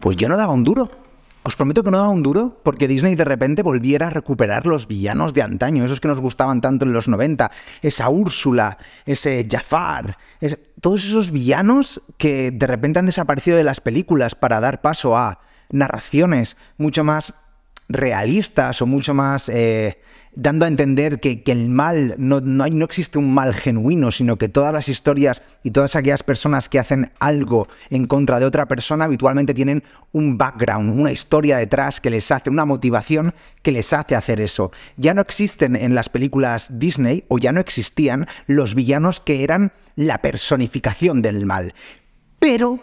Pues yo no daba un duro. Os prometo que no daba un duro porque Disney de repente volviera a recuperar los villanos de antaño, esos que nos gustaban tanto en los 90, esa Úrsula, ese Jafar, todos esos villanos que de repente han desaparecido de las películas para dar paso a narraciones mucho más realistas o mucho más eh, dando a entender que, el mal, no, no, no existe un mal genuino, sino que todas las historias y todas aquellas personas que hacen algo en contra de otra persona habitualmente tienen un background, una historia detrás que les hace, una motivación que les hace hacer eso. Ya no existen en las películas Disney, o ya no existían, los villanos que eran la personificación del mal. Pero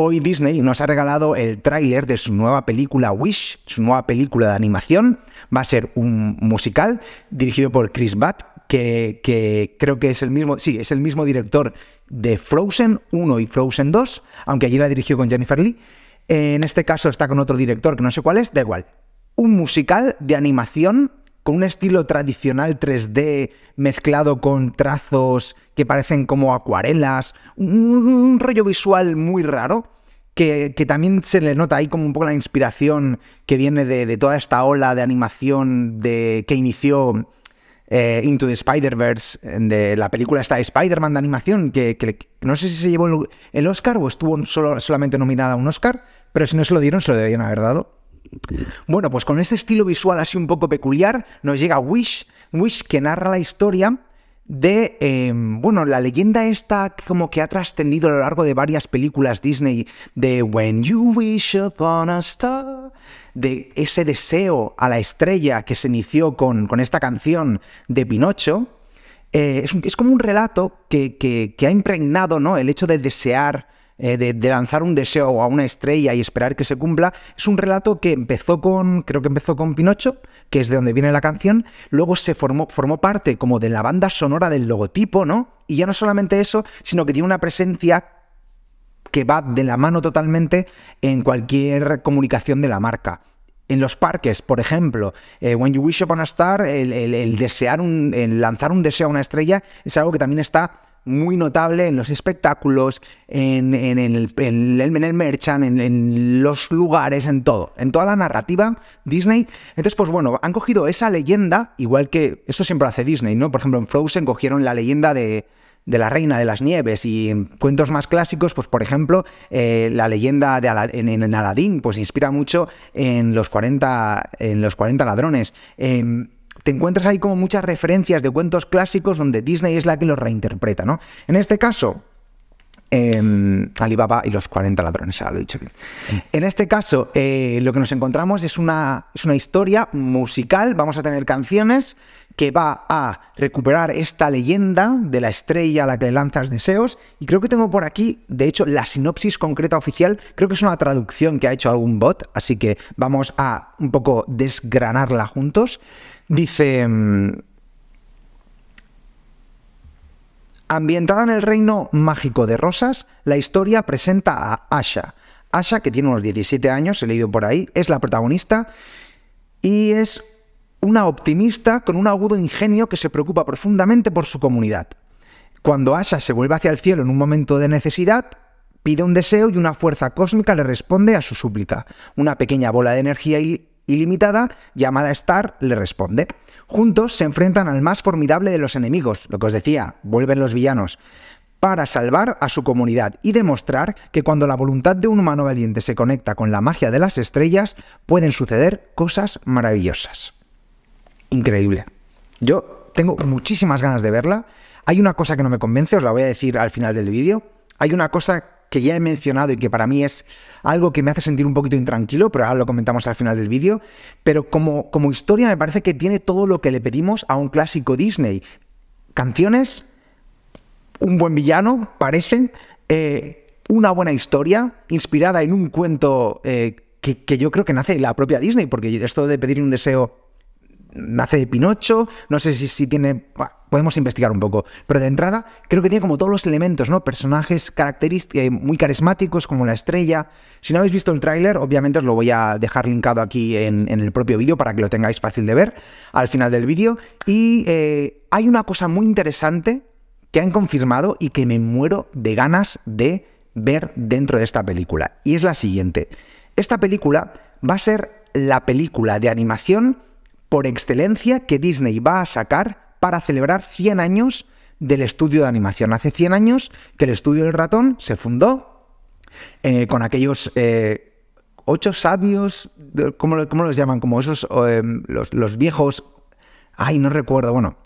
Hoy Disney nos ha regalado el tráiler de su nueva película Wish, su nueva película de animación. Va a ser un musical dirigido por Chris Batt, que, creo que es el mismo, sí, es el mismo director de Frozen 1 y Frozen 2, aunque allí la dirigió con Jennifer Lee. En este caso está con otro director que no sé cuál es, da igual. Un musical de animación con un estilo tradicional 3D mezclado con trazos que parecen como acuarelas, un, rollo visual muy raro. Que, también se le nota ahí como un poco la inspiración que viene de, toda esta ola de animación de, que inició eh, Into the Spider-Verse, de la película esta Spider-Man de animación, que, no sé si se llevó el, Oscar o estuvo solamente nominada a un Oscar, pero si no se lo dieron, se lo debían haber dado. Bueno, pues con este estilo visual así un poco peculiar, nos llega Wish, Wish que narra la historia de, em, bueno, la leyenda esta como que ha trascendido a lo largo de varias películas Disney de When You Wish Upon a Star, de ese deseo a la estrella que se inició con, esta canción de Pinocho. Eh, es, como un relato que, que ha impregnado ¿no? el hecho de desear eh, de, lanzar un deseo a una estrella y esperar que se cumpla, es un relato que empezó con, creo que empezó con Pinocho, que es de donde viene la canción, luego se formó, formó parte como de la banda sonora del logotipo, ¿no? Y ya no solamente eso, sino que tiene una presencia que va de la mano totalmente en cualquier comunicación de la marca. En los parques, por ejemplo, eh, When You Wish Upon a Star, el, desear un, el lanzar un deseo a una estrella es algo que también está muy notable en los espectáculos, en, el, en merchant, en, los lugares, en todo, en toda la narrativa Disney. Entonces, pues bueno, han cogido esa leyenda, igual que eso siempre hace Disney, ¿no? Por ejemplo, en Frozen cogieron la leyenda de, la Reina de las Nieves y en cuentos más clásicos, pues por ejemplo, eh, la leyenda de en, en, pues inspira mucho en los 40, en los 40 ladrones. En em, te encuentras ahí como muchas referencias de cuentos clásicos donde Disney es la que los reinterpreta, ¿no? En este caso, Em, Alibaba y los 40 ladrones, se lo he dicho bien. En este caso, eh, lo que nos encontramos es una, es una historia musical, vamos a tener canciones que va a recuperar esta leyenda de la estrella a la que le lanzas deseos, y creo que tengo por aquí, de hecho, la sinopsis concreta oficial, creo que es una traducción que ha hecho algún bot, así que vamos a un poco desgranarla juntos. Dice... Em, Ambientada en el reino mágico de Rosas, la historia presenta a Asha. Asha, que tiene unos 17 años, he leído por ahí, es la protagonista y es una optimista con un agudo ingenio que se preocupa profundamente por su comunidad. Cuando Asha se vuelve hacia el cielo en un momento de necesidad, pide un deseo y una fuerza cósmica le responde a su súplica. Una pequeña bola de energía y ilimitada llamada Star le responde. Juntos se enfrentan al más formidable de los enemigos, lo que os decía, vuelven los villanos, para salvar a su comunidad y demostrar que cuando la voluntad de un humano valiente se conecta con la magia de las estrellas, pueden suceder cosas maravillosas. Increíble. Yo tengo muchísimas ganas de verla. Hay una cosa que no me convence, os la voy a decir al final del vídeo. Hay una cosa que ya he mencionado y que para mí es algo que me hace sentir un poquito intranquilo, pero ahora lo comentamos al final del vídeo, pero como, como historia me parece que tiene todo lo que le pedimos a un clásico Disney. Canciones, un buen villano, parece, eh, una buena historia inspirada en un cuento eh, que, yo creo que nace la propia Disney, porque esto de pedir un deseo nace de Pinocho, no sé si, si tiene, podemos investigar un poco. Pero de entrada, creo que tiene como todos los elementos, ¿no? Personajes característicos muy carismáticos, como la estrella. Si no habéis visto el tráiler, obviamente os lo voy a dejar linkado aquí en, el propio vídeo para que lo tengáis fácil de ver al final del vídeo. Y eh, hay una cosa muy interesante que han confirmado y que me muero de ganas de ver dentro de esta película. Y es la siguiente. Esta película va a ser la película de animación por excelencia que Disney va a sacar para celebrar 100 años del estudio de animación. Hace 100 años que el estudio del ratón se fundó eh, con aquellos eh, ocho sabios, ¿cómo, ¿cómo, los llaman? Como esos, eh, los, los viejos, ay, no recuerdo, bueno,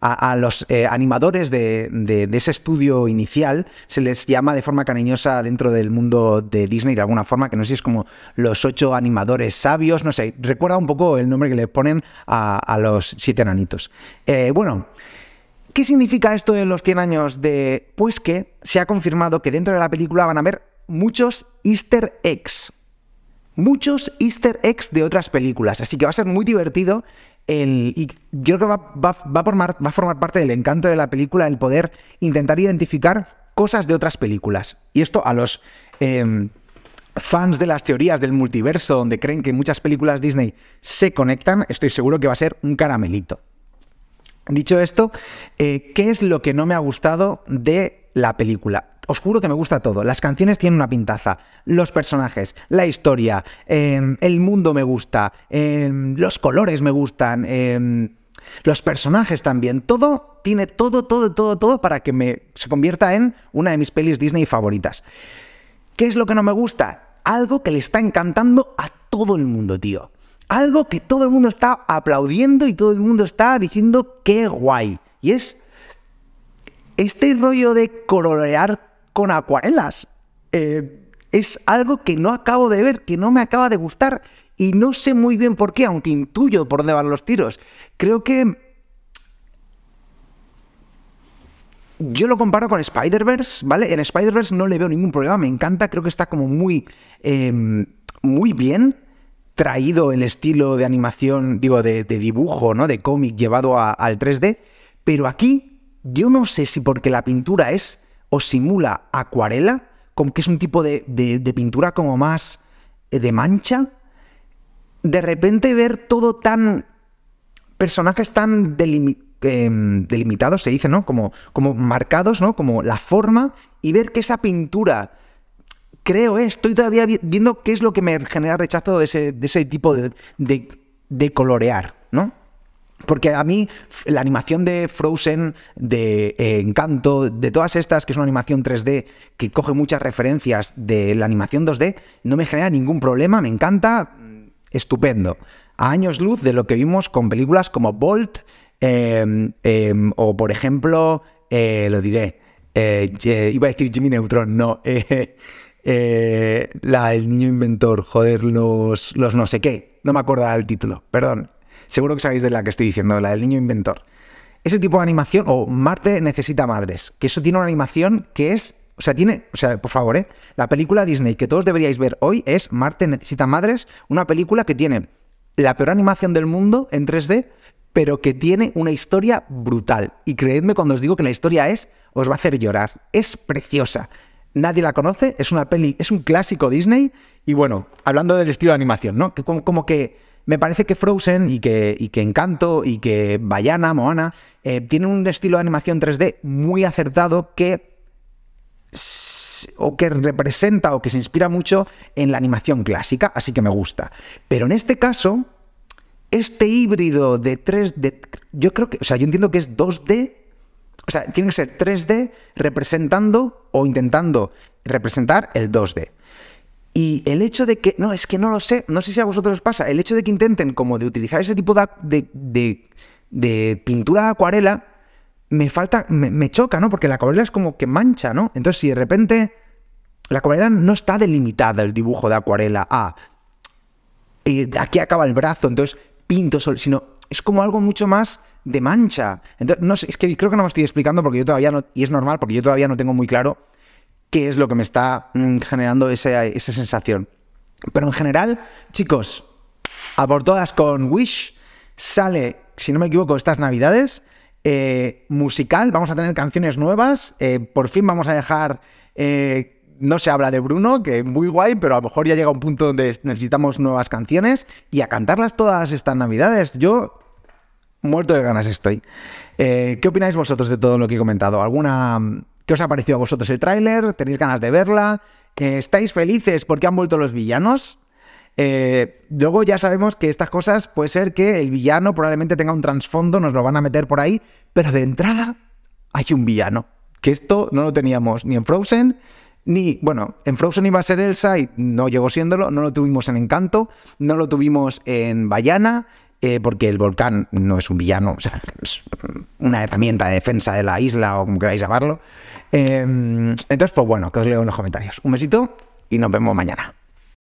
a, los eh, animadores de, ese estudio inicial se les llama de forma cariñosa dentro del mundo de Disney de alguna forma, que no sé si es como los ocho animadores sabios, no sé, recuerda un poco el nombre que le ponen a, los siete enanitos. Eh, bueno, ¿qué significa esto de los 100 años de...? Pues que se ha confirmado que dentro de la película van a haber muchos easter eggs, muchos easter eggs de otras películas. Así que va a ser muy divertido el, y creo que va, va, a formar, parte del encanto de la película el poder intentar identificar cosas de otras películas. Y esto a los em, fans de las teorías del multiverso, donde creen que muchas películas Disney se conectan, estoy seguro que va a ser un caramelito. Dicho esto, eh, ¿qué es lo que no me ha gustado de la película? os juro que me gusta todo. Las canciones tienen una pintaza, los personajes, la historia, em, el mundo me gusta, em, los colores me gustan, em, los personajes también. Todo tiene todo, todo, todo, todo para que se convierta en una de mis pelis Disney favoritas. ¿Qué es lo que no me gusta? Algo que le está encantando a todo el mundo, tío. Algo que todo el mundo está aplaudiendo y todo el mundo está diciendo qué guay. Y es este rollo de colorear con acuarelas. Eh, es algo que no acabo de ver, que no me acaba de gustar y no sé muy bien por qué, aunque intuyo por dónde van los tiros. Creo que Yo lo comparo con Spider-Verse, ¿vale? En Spider-Verse no le veo ningún problema, me encanta, creo que está como muy, em, muy bien traído el estilo de animación, digo, de, dibujo, ¿no? De cómic llevado al 3D, pero aquí yo no sé si porque la pintura es o simula acuarela, como que es un tipo de, pintura como más eh, de mancha, de repente ver todo tan... personajes tan em, delimitados se dice, ¿no? Como, como marcados, ¿no? Como la forma y ver que esa pintura, creo, eh, estoy todavía viendo qué es lo que me genera rechazo de ese, tipo de, de, colorear, ¿no? Porque a mí la animación de Frozen, de eh, Encanto, de todas estas, que es una animación 3D que coge muchas referencias de la animación 2D, no me genera ningún problema, me encanta, mm, estupendo. A años luz de lo que vimos con películas como Bolt em, em, o, por ejemplo, eh, lo diré, eh, iba a decir Jimmy Neutron, no, el niño inventor, joder, los, los no sé qué, no me acuerdo el título, perdón. Seguro que sabéis de la que estoy diciendo, la del niño inventor. Ese tipo de animación, o Marte necesita madres, que eso tiene una animación que es o sea, tiene, o sea, por favor, ¿eh? la película Disney que todos deberíais ver hoy es Marte necesita madres, una película que tiene la peor animación del mundo en 3D, pero que tiene una historia brutal. Y creedme cuando os digo que la historia es, os va a hacer llorar. Es preciosa. Nadie la conoce, es una peli, es un clásico Disney. Y bueno, hablando del estilo de animación, ¿no? Que como que me parece que Frozen y que, Encanto y que Bayana, Moana, eh, tienen un estilo de animación 3D muy acertado que o que representa o que se inspira mucho en la animación clásica, así que me gusta. Pero en este caso, este híbrido de 3D, yo creo que, o sea, yo entiendo que es 2D, o sea, tiene que ser 3D representando o intentando representar el 2D. Y el hecho de que, no, es que no lo sé, no sé si a vosotros os pasa, el hecho de que intenten como de utilizar ese tipo de, de, de, pintura de acuarela, me falta, me, choca, ¿no? Porque la acuarela es como que mancha, ¿no? Entonces, si de repente la acuarela no está delimitada, el dibujo de acuarela, a aquí acaba el brazo, entonces pinto solo, sino es como algo mucho más de mancha. Entonces, no sé, es que creo que no me estoy explicando porque yo todavía no, y es normal porque yo todavía no tengo muy claro qué es lo que me está mm, generando esa, sensación. Pero en general, chicos, a por todas con Wish sale, si no me equivoco, estas navidades. Eh, musical, vamos a tener canciones nuevas, eh, por fin vamos a dejar... Eh, no se habla de Bruno, que muy guay, pero a lo mejor ya llega un punto donde necesitamos nuevas canciones y a cantarlas todas estas navidades. Yo muerto de ganas estoy. ¿Qué opináis vosotros de todo lo que he comentado? ¿Alguna ¿Qué os ha parecido a vosotros el tráiler? ¿Tenéis ganas de verla? ¿Estáis felices porque han vuelto los villanos? Eh, luego ya sabemos que estas cosas puede ser que el villano probablemente tenga un trasfondo, nos lo van a meter por ahí, pero de entrada hay un villano. Que esto no lo teníamos ni en Frozen, ni, bueno, en Frozen iba a ser Elsa y no llegó siéndolo, no lo tuvimos en Encanto, no lo tuvimos en Bayana, eh, porque el volcán no es un villano, o sea, es una herramienta de defensa de la isla o como queráis llamarlo. Em, entonces, pues bueno, que os leo en los comentarios. Un besito y nos vemos mañana.